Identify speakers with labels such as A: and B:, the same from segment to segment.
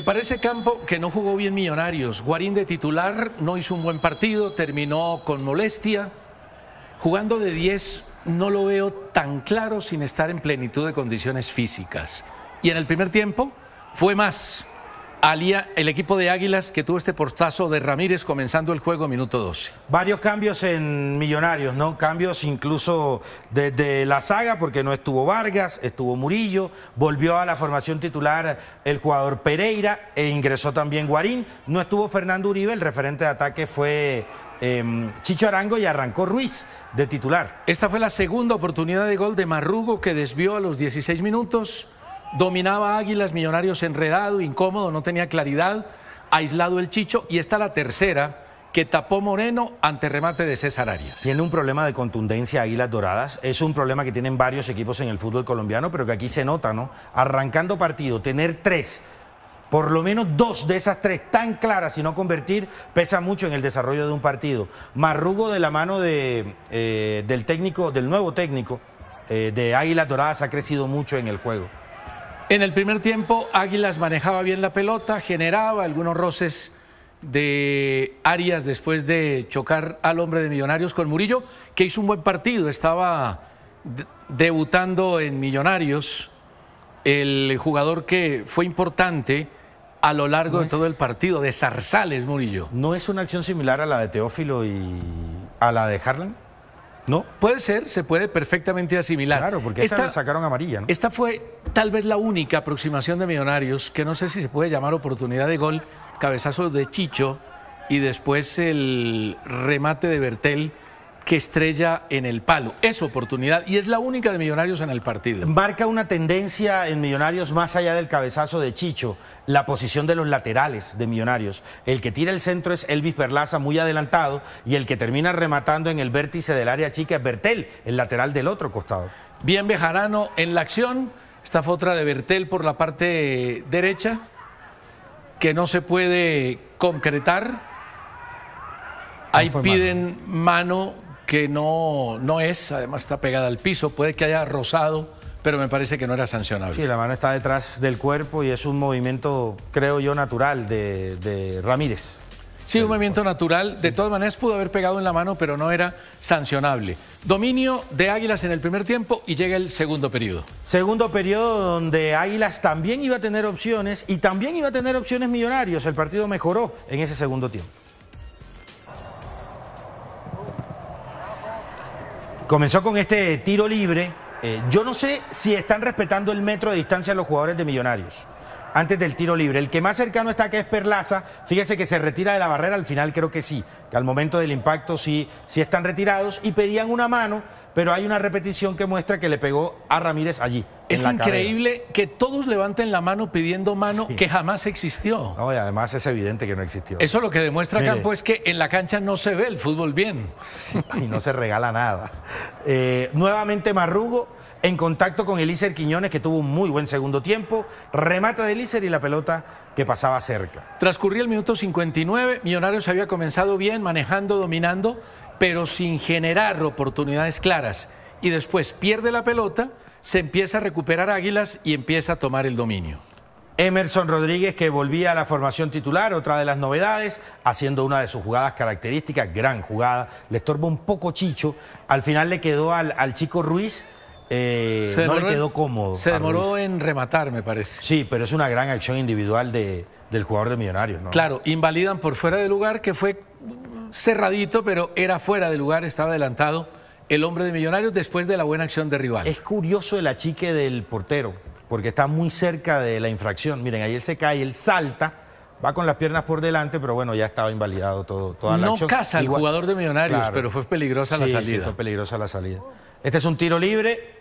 A: Me parece, Campo, que no jugó bien Millonarios. Guarín de titular no hizo un buen partido, terminó con molestia. Jugando de 10 no lo veo tan claro sin estar en plenitud de condiciones físicas. Y en el primer tiempo fue más. Alia, el equipo de Águilas que tuvo este portazo de Ramírez comenzando el juego minuto 12.
B: Varios cambios en Millonarios, ¿no? Cambios incluso desde la saga, porque no estuvo Vargas, estuvo Murillo, volvió a la formación titular el jugador Pereira e ingresó también Guarín. No estuvo Fernando Uribe,
A: el referente de ataque fue em, Chicho Arango y arrancó Ruiz de titular. Esta fue la segunda oportunidad de gol de Marrugo que desvió a los 16 minutos. Dominaba Águilas, Millonarios enredado, incómodo, no tenía claridad, aislado el Chicho y está la tercera que tapó Moreno ante remate de César Arias.
B: Tiene un problema de contundencia Águilas Doradas, es un problema que tienen varios equipos en el fútbol colombiano, pero que aquí se nota, ¿no? Arrancando partido, tener tres, por lo menos dos de esas tres tan claras y no convertir, pesa mucho en el desarrollo de un partido. Marrugo de la mano eh, del técnico, del nuevo técnico eh, de Águilas Doradas ha crecido mucho en el juego.
A: En el primer tiempo, Águilas manejaba bien la pelota, generaba algunos roces de Arias después de chocar al hombre de Millonarios con Murillo, que hizo un buen partido, estaba debutando en Millonarios, el jugador que fue importante a lo largo de todo el partido, de Zarzales Murillo.
B: ¿No es una acción similar a la de Teófilo y a la de Harlan? ¿No? Puede
A: ser, se puede perfectamente asimilar. Claro, porque esta, sacaron amarilla, Esta fue tal vez la única aproximación de Millonarios, que no sé si se puede llamar oportunidad de gol, cabezazo de Chicho y después el remate de Bertel que estrella en el palo. Es oportunidad y es la única de Millonarios en el partido.
B: Marca una tendencia en Millonarios más allá del cabezazo de Chicho, la posición de los laterales de Millonarios. El que tira el centro es Elvis Perlaza, muy adelantado, y el que termina rematando en el vértice del área chica es Bertel,
A: el lateral del otro costado. Bien Bejarano en la acción. Esta foto de Bertel por la parte derecha, que no se puede concretar. Ahí piden mano que no, no es, además está pegada al piso, puede que haya rozado, pero me parece que no era sancionable. Sí, la mano está detrás del cuerpo y es un movimiento, creo yo, natural de, de Ramírez. Sí, un movimiento natural. De todas maneras, pudo haber pegado en la mano, pero no era sancionable. Dominio de Águilas en el primer tiempo y llega el segundo periodo.
B: Segundo periodo donde Águilas también iba a tener opciones y también iba a tener opciones millonarios. El partido mejoró en ese segundo tiempo. Comenzó con este tiro libre. Eh, yo no sé si están respetando el metro de distancia los jugadores de Millonarios antes del tiro libre. El que más cercano está que es Perlaza, fíjese que se retira de la barrera, al final creo que sí, que al momento del impacto sí, sí están retirados y pedían una mano,
A: pero hay una repetición que muestra que le pegó a Ramírez allí, es increíble que todos levanten la mano pidiendo mano que jamás existió.
B: No, y además es evidente que no existió. Eso
A: lo que demuestra Campo es que en la cancha no se ve el fútbol bien. Y no se regala nada.
B: Eh, nuevamente Marrugo en contacto con Elíser Quiñones, que tuvo un muy buen segundo tiempo. Remata de Elíser y la pelota que pasaba cerca.
A: Transcurría el minuto 59, Millonarios había comenzado bien, manejando, dominando, pero sin generar oportunidades claras y después pierde la pelota, se empieza a recuperar Águilas y empieza a tomar el dominio. Emerson Rodríguez que volvía a la formación titular, otra de las novedades, haciendo
B: una de sus jugadas características, gran jugada, le estorba un poco Chicho, al final le quedó al, chico Ruiz, eh, no le quedó cómodo. Se demoró en rematar, me parece. Sí, pero es una gran acción individual del jugador de Millonarios. Claro,
A: invalidan por fuera de lugar, que fue cerradito, pero era fuera de lugar, estaba adelantado el hombre de Millonarios después de la buena acción de rival. Es curioso el achique del portero, porque está muy cerca
B: de la infracción. Miren, ahí él se cae, él salta, va con las piernas por delante, pero bueno, ya estaba invalidado
A: todo, toda la no acción. No casa al jugador de Millonarios, pero fue peligrosa la salida. Sí, fue
B: peligrosa la salida.
A: Este es un tiro libre,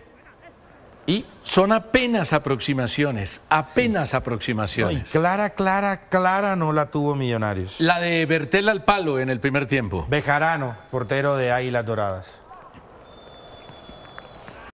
A: ¿Y? Son apenas aproximaciones, apenas aproximaciones. clara, clara,
B: clara no la tuvo Millonarios. La de Bertel al palo en el primer tiempo. Bejarano, portero de Águilas Doradas.